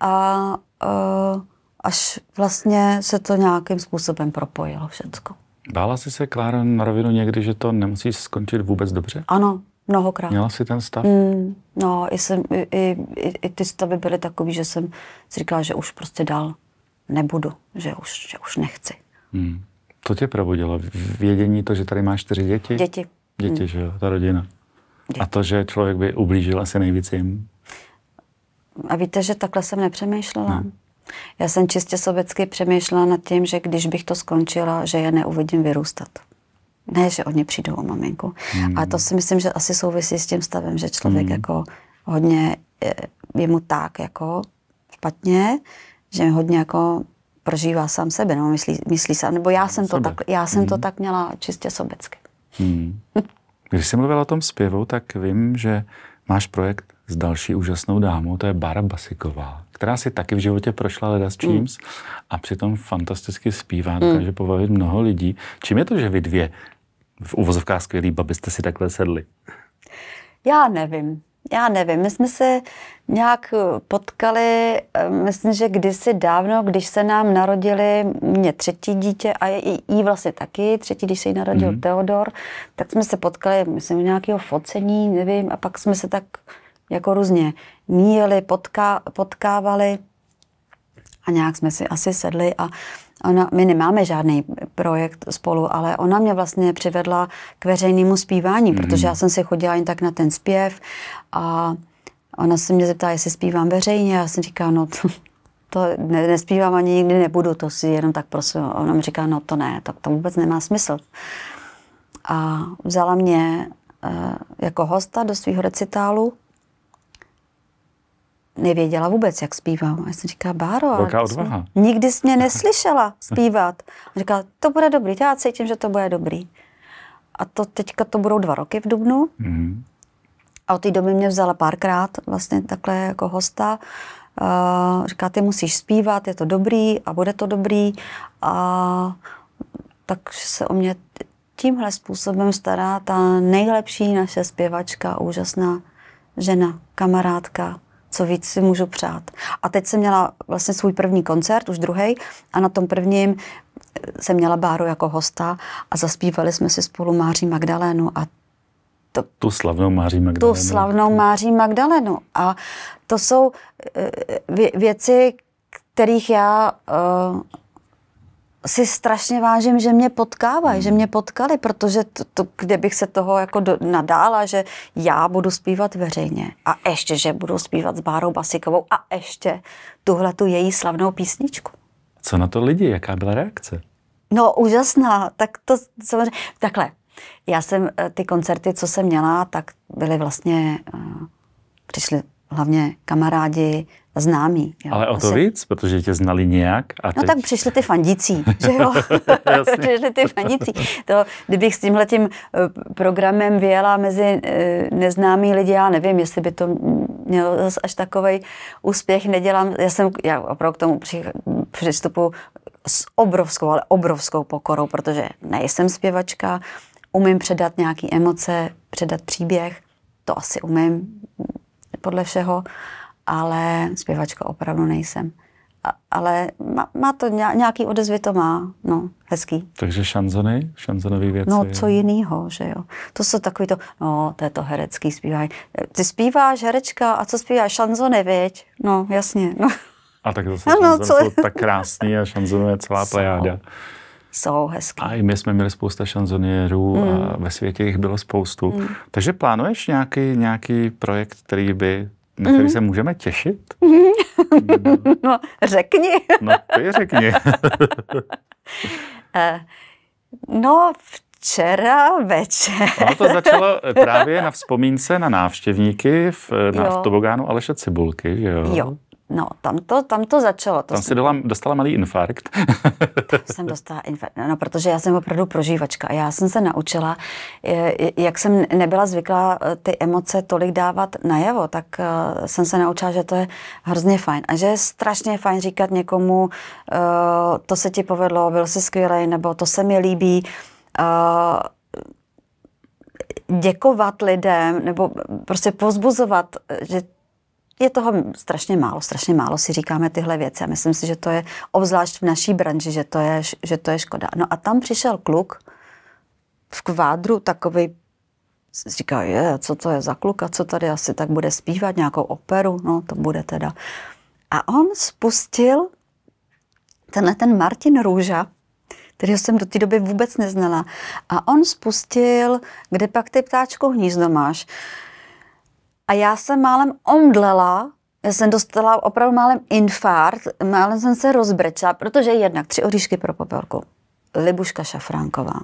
a eh, až vlastně se to nějakým způsobem propojilo všecko. Bála jsi se, Klára, na rovinu někdy, že to nemusí skončit vůbec dobře? Ano, Mnohokrát. Měla jsi ten stav? Mm, no, i, jsem, i, i, i ty stavy byly takový, že jsem si říkala, že už prostě dál nebudu, že už, že už nechci. Mm. To tě probudilo? Vědění to, že tady máš čtyři děti? Děti. Děti, mm. že jo, ta rodina. Děti. A to, že člověk by ublížil asi nejvíc jim? A víte, že takhle jsem nepřemýšlela. Ne. No. Já jsem čistě sobecky přemýšlela nad tím, že když bych to skončila, že je neuvidím vyrůstat. Ne, že oni přijdou o maminku. Hmm. A to hmm. si myslím, že asi souvisí s tím stavem, že člověk hmm. jako hodně je, eh, je mu tak jako špatně, že hodně jako prožívá sám sebe, Nebo myslí, myslí sám, nebo já jsem, to tak, já jsem hmm. to tak měla čistě sobecky. Hmm. Když jsi mluvila o tom zpěvu, tak vím, že máš projekt s další úžasnou dámou, to je Bara Basiková, která si taky v životě prošla leda s číms mm. a přitom fantasticky zpívá, hmm. dokáže mm. pobavit mnoho lidí. Čím je to, že vy dvě v uvozovkách skvělý abyste si takhle sedli? Já nevím. Já nevím, my jsme se nějak potkali, eh, myslím, že kdysi dávno, když se nám narodili mě třetí dítě a jí vlastně taky, třetí, když se jí narodil mm-hmm. Teodor, tak jsme se potkali, myslím, nějakého focení, nevím, a pak jsme se tak jako různě míjeli, potká, potkávali a nějak jsme si asi sedli a Ona, my nemáme žádný projekt spolu, ale ona mě vlastně přivedla k veřejnému zpívání, mm-hmm. protože já jsem si chodila jen tak na ten zpěv a ona se mě zeptá, jestli zpívám veřejně. Já jsem říkala, no to, to ne, nespívám ani nikdy nebudu, to si jenom tak prosím. A ona mi říká, no to ne, tak to vůbec nemá smysl. A vzala mě eh, jako hosta do svého recitálu nevěděla vůbec, jak zpívám. A já jsem říkala, Báro, ale Velká odvaha. Jsi, nikdy jsi mě neslyšela zpívat. A říkala, to bude dobrý, já cítím, že to bude dobrý. A to teďka to budou dva roky v Dubnu. Mm-hmm. A od té doby mě vzala párkrát vlastně takhle jako hosta. A říká, ty musíš zpívat, je to dobrý a bude to dobrý. A tak se o mě tímhle způsobem stará ta nejlepší naše zpěvačka, úžasná žena, kamarádka, co víc si můžu přát. A teď jsem měla vlastně svůj první koncert, už druhý, a na tom prvním eh, jsem měla Báru jako hosta a zaspívali jsme si spolu Máří Magdalénu a to, tu slavnou Máří Magdalénu Tu slavnou Máří Magdalénu. A to jsou eh, eh, vě, věci, kterých já uh, si strašně vážím, že mě potkávají, mm. že mě potkali, protože to, to, kde bych se toho jako do, nadála, že já budu zpívat veřejně a ještě, že budu zpívat s Bárou Basikovou a ještě tuhle tu její slavnou písničku. Co na to lidi? Jaká byla reakce? No úžasná, tak to samozřejmě, takhle, já jsem eh, ty koncerty, co jsem měla, tak byly vlastně, eh, přišli hlavně kamarádi, známí. Jo, Ale o to asi. víc, protože tě znali nějak. A no teď... No tak přišli ty fandící, že jo? přišli ty fandící. To, kdybych s tímhletím eh, programem vyjela mezi eh, neznámý lidi, já nevím, jestli by to mělo zase až takový úspěch. Nedělám, já jsem, já opravdu k tomu při, přistupu s obrovskou, ale obrovskou pokorou, protože nejsem zpěvačka, umím předat nějaké emoce, předat příběh, to asi umím podle všeho, ale zpěvačka opravdu nejsem. A, ale má, má to nějaký odezvy, to má, no, hezký. Takže šanzony, šanzonový věci. No, co jiného, že jo. To jsou takový to, no, to je to herecký zpívání. Ty zpíváš herečka a co zpíváš? Šanzony, viď? No, jasně, no. A tak zase ano, co... jsou tak krásný a šanzonuje celá plejáda. Jsou hezký. A i my jsme měli spousta šanzonierů mm. a ve světě jich bylo spoustu. Mm. Takže plánuješ nějaký, nějaký projekt, který by na který mm se můžeme těšit? No, řekni. No, ty řekni. Eh, no, včera večer. Ono to začalo eh, právě na vzpomínce na návštěvníky v, eh, na, v Tobogánu Aleše Cibulky, že jo? Jo. No, tam to, tam to začalo. To tam jsem... si dala, dostala malý infarkt. tam jsem dostala infarkt, no, no, protože já jsem opravdu prožívačka. Já jsem se naučila, jak jsem nebyla zvyklá eh, ty emoce tolik dávat najevo, tak eh, jsem se naučila, že to je hrozně fajn. A že je strašně fajn říkat někomu, eh, to se ti povedlo, byl jsi skvělý, nebo to se mi líbí děkovat lidem nebo prostě pozbuzovat, že je toho strašně málo, strašně málo si říkáme tyhle věci a myslím si, že to je obzvlášť v naší branži, že to je, že to je škoda. No a tam přišel kluk v kvádru takový říká, je, co to je za kluk a co tady asi tak bude zpívat, nějakou operu, no to bude teda. A on spustil tenhle ten Martin Růža, kterého jsem do té doby vůbec neznala. A on spustil, kde pak ty ptáčku hnízdo máš. A já jsem málem omdlela, já jsem dostala opravdu málem infarkt, málem jsem se rozbrečela, protože jednak tři oříšky pro popelku, Libuška Šafránková,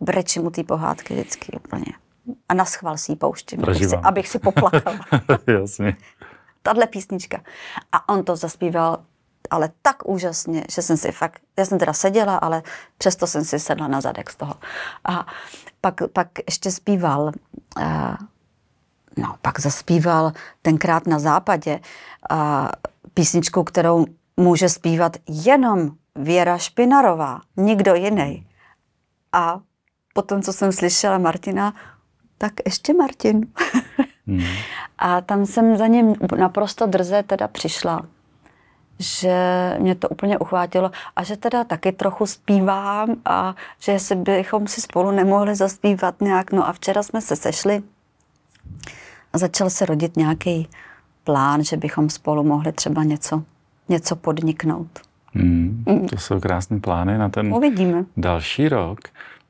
brečím mu ty pohádky vždycky úplně. A na schvál si ji pouštím, abych si, abych si poplakala. Jasně. Tadle písnička. A on to zaspíval ale tak úžasně, že jsem si fakt, já jsem teda seděla, ale přesto jsem si sedla na zadek z toho. A pak, pak ještě zpíval uh, no, pak zaspíval tenkrát na západě a písničku, kterou může zpívat jenom Věra Špinarová, nikdo jiný. A potom, co jsem slyšela Martina, tak ještě Martin. Mm. a tam jsem za ním naprosto drze teda přišla že mě to úplně uchvátilo a že teda taky trochu zpívám a že se bychom si spolu nemohli zaspívat nějak. No a včera jsme se sešli a začal se rodit nějaký plán, že bychom spolu mohli třeba něco, něco podniknout. Hmm, hmm, to jsou krásné plány na ten Uvidíme. další rok.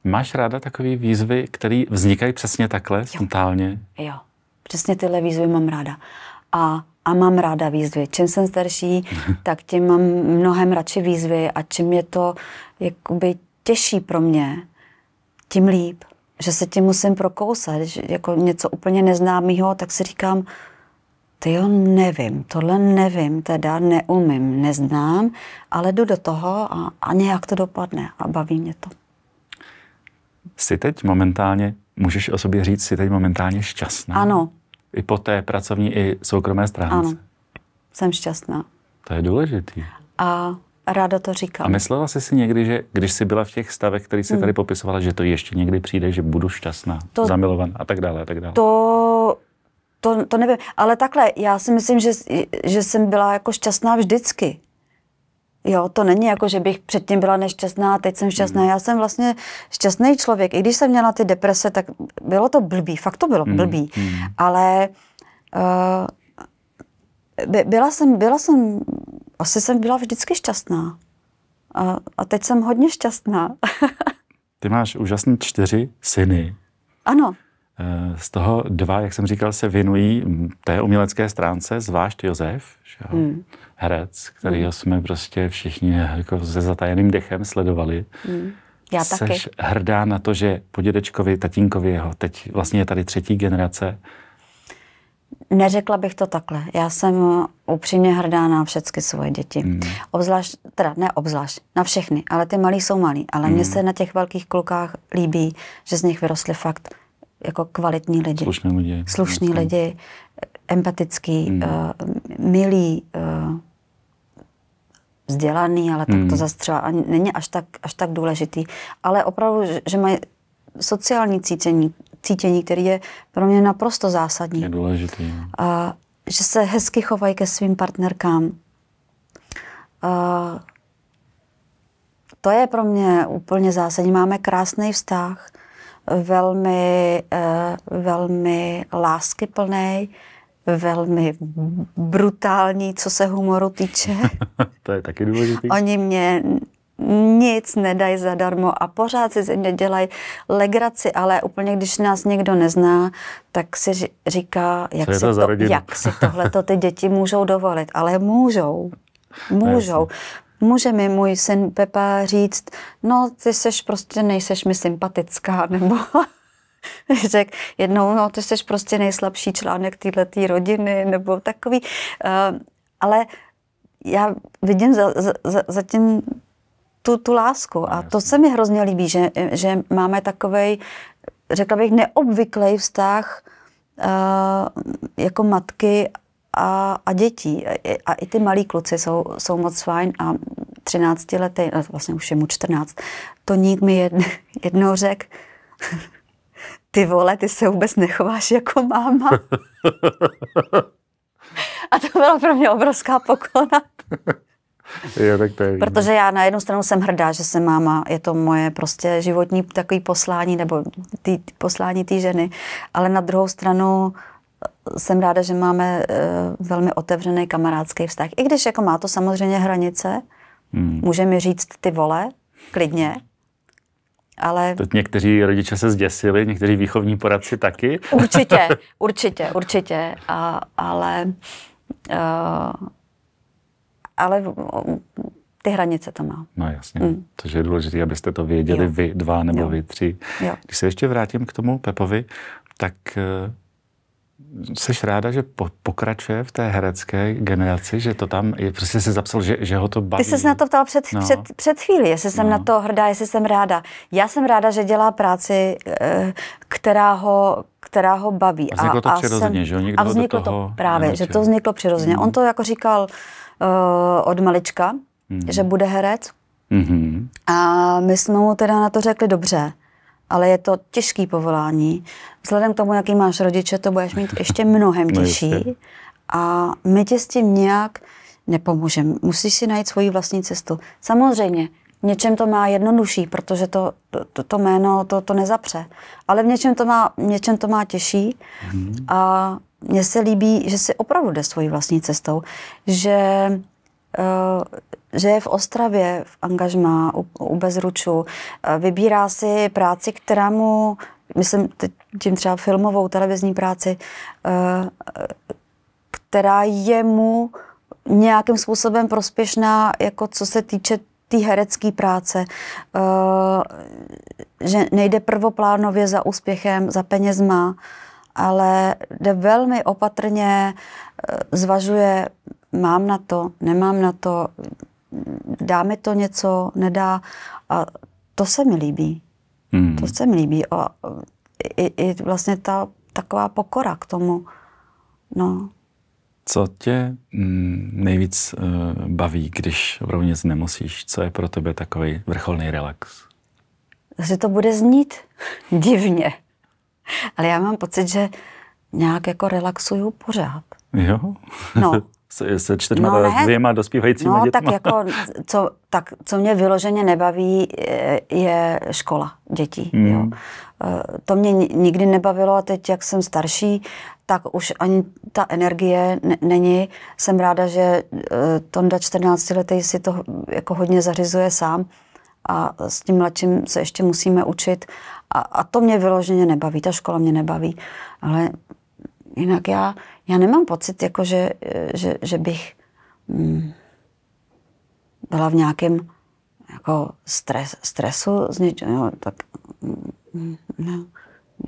Máš ráda takové výzvy, které vznikají přesně takhle, jo. spontánně? Jo, přesně tyhle výzvy mám ráda. A, a mám ráda výzvy. Čím jsem starší, tak tím mám mnohem radši výzvy a čím je to jakoby těžší pro mě, tím líp že se tím musím prokousat, že jako něco úplně neznámého, tak si říkám, ty jo, nevím, tohle nevím, teda neumím, neznám, ale jdu do toho a, a nějak to dopadne a baví mě to. Jsi teď momentálně, můžeš o sobě říct, jsi teď momentálně šťastná? Ano. I po té pracovní, i soukromé stránce? Ano, jsem šťastná. To je důležitý. A ráda to říkám. A myslela jsi si někdy, že když jsi byla v těch stavech, který jsi hmm. tady popisovala, že to ještě někdy přijde, že budu šťastná, to, zamilovaná a tak dále a tak dále? To, to, to nevím, ale takhle, já si myslím, že, že jsem byla jako šťastná vždycky. Jo, to není jako, že bych předtím byla nešťastná a teď jsem šťastná. Mm. Já jsem vlastně šťastný člověk. I když jsem měla ty deprese, tak bylo to blbý, fakt to bylo mm. blbý. Mm. Ale uh, by, byla, jsem, byla jsem asi jsem byla vždycky šťastná. A, a teď jsem hodně šťastná. Ty máš úžasný čtyři syny. Ano. Eh, z toho dva, jak jsem říkal, se věnují té umělecké stránce, zvlášť Josef, že jo? Hmm. herec, kterýho hmm. jsme prostě všichni jako se zatajeným dechem sledovali. Hmm. Já Seš taky. hrdá na to, že po dědečkovi, tatínkovi jeho, teď vlastně je tady třetí generace, Neřekla bych to takhle. Já jsem upřímně hrdá na všechny svoje děti. Mm. Obzvlášť, teda ne obzvlášť, na všechny, ale ty malí jsou malí. Ale mm. se na těch velkých klukách líbí, že z nich vyrostly fakt jako kvalitní lidi. Slušní lidi. Slušní lidi, empatický, mm. uh, milí, uh, vzdělaný, ale tak mm. to hmm. zase třeba není až tak, až tak důležitý. Ale opravdu, že mají sociální cítění, cítění, který je pro mě naprosto zásadní. Je důležitý. A, že se hezky chovají ke svým partnerkám. A, to je pro mě úplně zásadní. Máme krásný vztah, velmi, eh, velmi láskyplný, velmi brutální, co se humoru týče. to je taky důležité. Oni mě nic nedají zadarmo a pořád si ze mě dělají legraci, ale úplně když nás někdo nezná, tak si říká, jak, si, to, jak si tohleto ty děti můžou dovolit. Ale můžou, no, můžou. Může mi můj syn Pepa říct, no ty seš prostě, nejseš mi sympatická, nebo řek jednou, no ty seš prostě nejslabší článek této rodiny, nebo takový. Uh, ale já vidím za, za, za, za tím tu, tu lásku. A to se mi hrozně líbí, že, že máme takovej, řekla bych, neobvyklý vztah uh, jako matky a, a dětí. A i ty malí kluci jsou, jsou moc fajn a 13 lety, eh, vlastně už je mu 14, to nik mi jed, jednou řek, ty vole, ty se vůbec nechováš jako máma. A to byla pro mě obrovská poklona jo, tak to je Protože já na jednu stranu jsem hrdá, že jsem máma, je to moje prostě životní takový poslání, nebo tý, tý poslání té ženy, ale na druhou stranu eh, jsem ráda, že máme uh, velmi otevřený kamarádský vztah. I když jako má to samozřejmě hranice, hmm. může mi říct ty vole, klidně, ale... To někteří rodiče se zděsili, někteří výchovní poradci taky. Určitě, určitě, určitě. A, ale uh, ale mm, ty hranice to má. No jasně, mm. což je důležité, abyste to věděli jo. vy dva nebo jo. vy tři. Jo. Když se ještě vrátím k tomu Pepovi, tak Jsi eh, ráda, že po, pokračuje v té herecké generaci, že to tam je, prostě se zapsal, že, že ho to baví. Ty jsi se na to ptal před, no. před, před chvíli, jestli jsem no. na to hrdá, jestli jsem ráda. Já jsem ráda, že dělá práci, eh, která ho, která ho baví. A vzniklo a, to a přirozeně, jsem, že jo? a vzniklo toho to právě, nevětšil. že to vzniklo přirozeně. Mm. On hmm. to jako říkal, uh, uh, od malička, mm-hmm. že bude herec. Mm-hmm. A my jsme mu teda na to řekli dobře, ale je to těžký povolání. Vzhledem k tomu, jaký máš rodiče, to budeš mít ještě mnohem no, těžší. a my tě s tím nějak nepomůžeme. Musíš si najít svoji vlastní cestu. Samozřejmě, v něčem to má jednodušší, protože to, to, to jméno to, to nezapře. Ale v něčem to má, v něčem to má těžší. Mm-hmm. A mně se líbí, že si opravdu jde svojí vlastní cestou, že, eh, že je v Ostravě v angažmá u, u Bezruču, vybírá si práci, která mu, myslím tím třeba filmovou, televizní práci, eh, která je mu nějakým způsobem prospěšná, jako co se týče té tý herecké práce, eh, že nejde prvoplánově za úspěchem, za penězma, ale jde velmi opatrně, eh, zvažuje, mám na to, nemám na to, dá mi to něco, nedá. A to se mi líbí. Hmm. To se mi líbí. A eh, i, i vlastně ta taková pokora k tomu. No. Co tě mm, nejvíc eh, baví, když opravdu nic nemusíš? Co je pro tebe takový vrcholný relax? Že to bude znít divně. Ale já mám pocit, že nějak jako relaxuju pořád. Jo? No. Se, se čtyřma no, dvěma dospívajícími no, dětma. tak jako, co, tak co mě vyloženě nebaví, eh, je škola dětí. Mm. Jo. Hmm. Eh, to mě nikdy nebavilo a teď, jak jsem starší, tak už ani ta energie n- není. Jsem ráda, že eh, Tonda 14 letý si to jako hodně zařizuje sám a s tím mladším se ještě musíme učit. A, a to mě vyloženě nebaví, ta škola mě nebaví. Ale jinak já, já nemám pocit, jako že, že, že bych mm, byla v nějakém jako stres, stresu z něčeho, no, tak mm, mm, ne,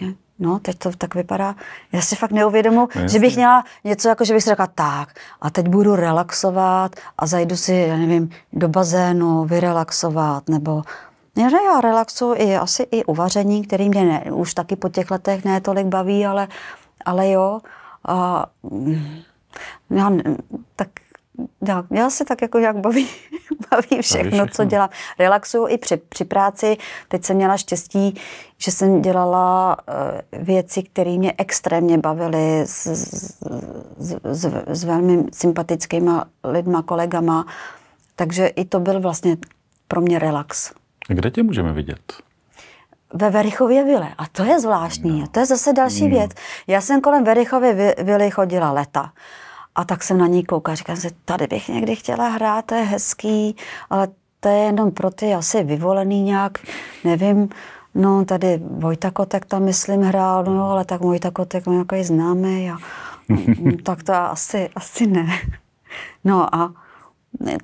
ne. No, teď to tak vypadá. Já si fakt neuvědomu, no, že bych měla něco, jako že bych si řekla tak a teď budu relaxovat a zajdu si, já nevím, do bazénu vyrelaxovat nebo já, já relaxuju i asi i uvaření, který mě ne, už taky po těch letech ne tolik baví, ale, ale jo. A, já, tak já, já se tak jako jak baví, baví všechno, co dělám. Relaxuju i při, při práci. Teď jsem měla štěstí, že jsem dělala uh, věci, které mě extrémně bavily s, s, s, s velmi sympatickými lidma, kolegama. Takže i to byl vlastně pro mě relax. A kde tě můžeme vidět? Ve Verichově vile. A to je zvláštní. No. To je zase další mm. věc. Já jsem kolem Verichově vily chodila leta. Uh, a tak jsem na ní koukala, říkám si, tady bych někdy chtěla hrát, to je hezký, ale to je jenom pro ty asi vyvolený nějak, nevím, no tady Vojta Kotek tam myslím hrál, no ale tak Vojta Kotek je jako je známý a no, tak to asi, asi ne. No a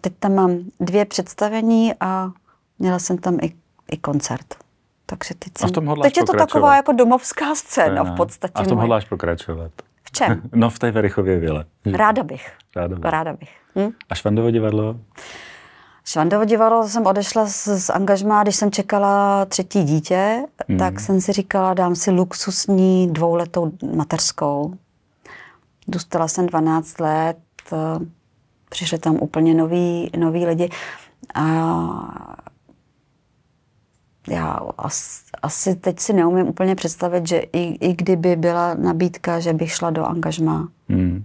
teď tam mám dvě představení a měla jsem tam i, i koncert. Takže teď, jsem, a v tom teď je to pokračovat. taková jako domovská scéna v podstatě. A v tom hodláš pokračovat čem? No v té Verichově vile. Hmm. Ráda bych. Ráda bych. Ráda bych. Hm? A Švandovo divadlo? Švandovo divadlo jsem odešla z, z angažmá, když jsem čekala třetí dítě, mm. tak jsem si říkala, dám si luxusní dvouletou materskou. Dostala jsem 12 let, eh, přišli tam úplně noví, noví lidi. A já asi, asi teď si neumím úplně představit, že i, i kdyby byla nabídka, že bych šla do angažma. Hmm.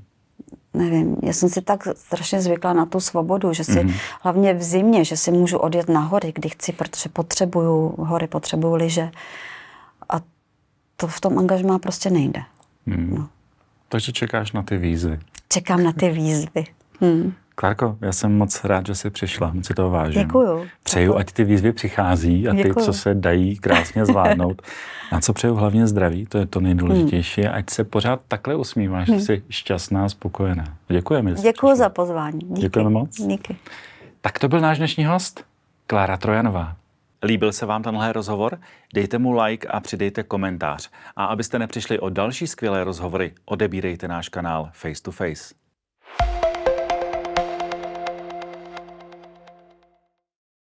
Nevím, já jsem si tak strašně zvykla na tu svobodu, že si hmm. hlavně v zimě, že si můžu odjet na hory, kdy chci, protože potřebuju hory, potřebuju lyže. A to v tom angažmá prostě nejde. Mm. No. Takže čekáš na ty výzvy. Čekám na ty výzvy. Hmm. Klárko, já jsem moc rád, že jsi přišla, moc si toho vážím. Děkuju. Přeju, ať ty výzvy přichází a ty, Děkuju. co se dají krásně zvládnout. Na co přeju hlavně zdraví, to je to nejdůležitější, hmm. ať se pořád takhle usmíváš, hmm. že jsi šťastná, spokojená. Děkujeme. Děkuji za pozvání. Díky. Děkujeme moc. Díky. Tak to byl náš dnešní host, Klára Trojanová. Líbil se vám tenhle rozhovor? Dejte mu like a přidejte komentář. A abyste nepřišli o další skvělé rozhovory, odebírejte náš kanál Face to Face.